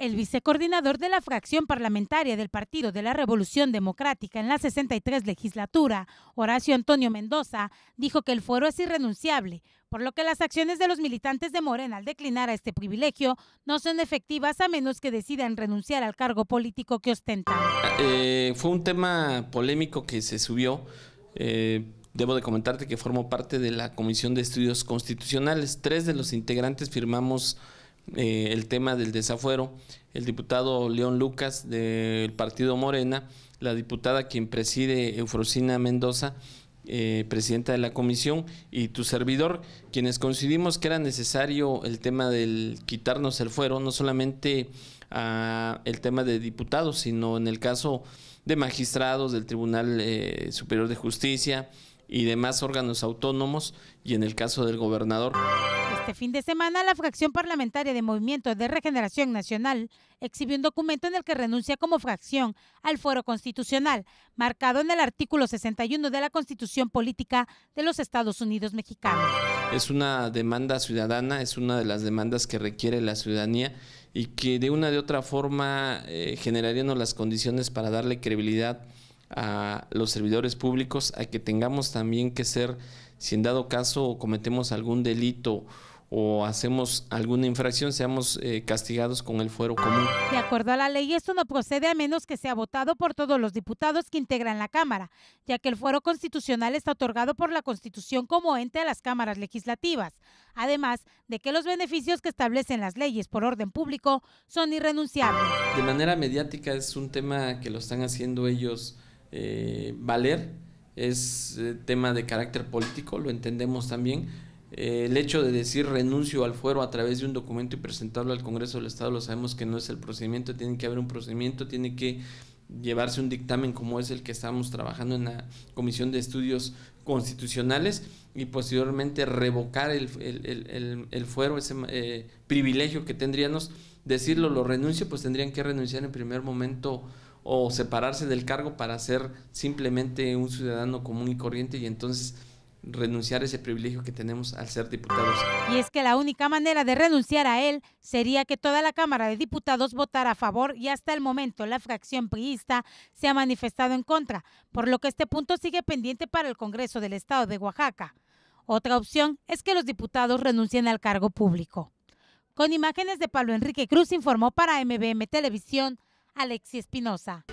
El vicecoordinador de la fracción parlamentaria del Partido de la Revolución Democrática en la 63 legislatura, Horacio Antonio Mendoza, dijo que el fuero es irrenunciable, por lo que las acciones de los militantes de Morena al declinar a este privilegio no son efectivas a menos que decidan renunciar al cargo político que ostentan. Eh, fue un tema polémico que se subió. Eh, debo de comentarte que formo parte de la Comisión de Estudios Constitucionales. Tres de los integrantes firmamos eh, el tema del desafuero, el diputado León Lucas del Partido Morena, la diputada quien preside Eufrosina Mendoza, eh, presidenta de la comisión, y tu servidor, quienes coincidimos que era necesario el tema del quitarnos el fuero, no solamente a ah, el tema de diputados, sino en el caso de magistrados del Tribunal eh, Superior de Justicia y demás órganos autónomos, y en el caso del gobernador. Este fin de semana, la fracción parlamentaria de Movimiento de Regeneración Nacional exhibió un documento en el que renuncia como fracción al Foro constitucional, marcado en el artículo 61 de la Constitución Política de los Estados Unidos Mexicanos. Es una demanda ciudadana, es una de las demandas que requiere la ciudadanía y que de una de otra forma eh, generarían generaríamos las condiciones para darle credibilidad a los servidores públicos, a que tengamos también que ser, si en dado caso cometemos algún delito, o hacemos alguna infracción, seamos eh, castigados con el fuero común. De acuerdo a la ley, esto no procede a menos que sea votado por todos los diputados que integran la Cámara, ya que el fuero constitucional está otorgado por la Constitución como ente a las cámaras legislativas, además de que los beneficios que establecen las leyes por orden público son irrenunciables. De manera mediática es un tema que lo están haciendo ellos eh, valer, es eh, tema de carácter político, lo entendemos también, eh, el hecho de decir renuncio al fuero a través de un documento y presentarlo al Congreso del Estado, lo sabemos que no es el procedimiento, tiene que haber un procedimiento, tiene que llevarse un dictamen como es el que estamos trabajando en la Comisión de Estudios Constitucionales y posteriormente revocar el, fuero, ese eh, privilegio que tendríamos, decirlo, lo renuncio, pues tendrían que renunciar en primer momento o separarse del cargo para ser simplemente un ciudadano común y corriente y entonces renunciar a ese privilegio que tenemos al ser diputados. Y es que la única manera de renunciar a él sería que toda la Cámara de Diputados votara a favor y hasta el momento la fracción priista se ha manifestado en contra, por lo que este punto sigue pendiente para el Congreso del Estado de Oaxaca. Otra opción es que los diputados renuncien al cargo público. Con imágenes de Pablo Enrique Cruz informó para MBM Televisión Alexi Espinosa.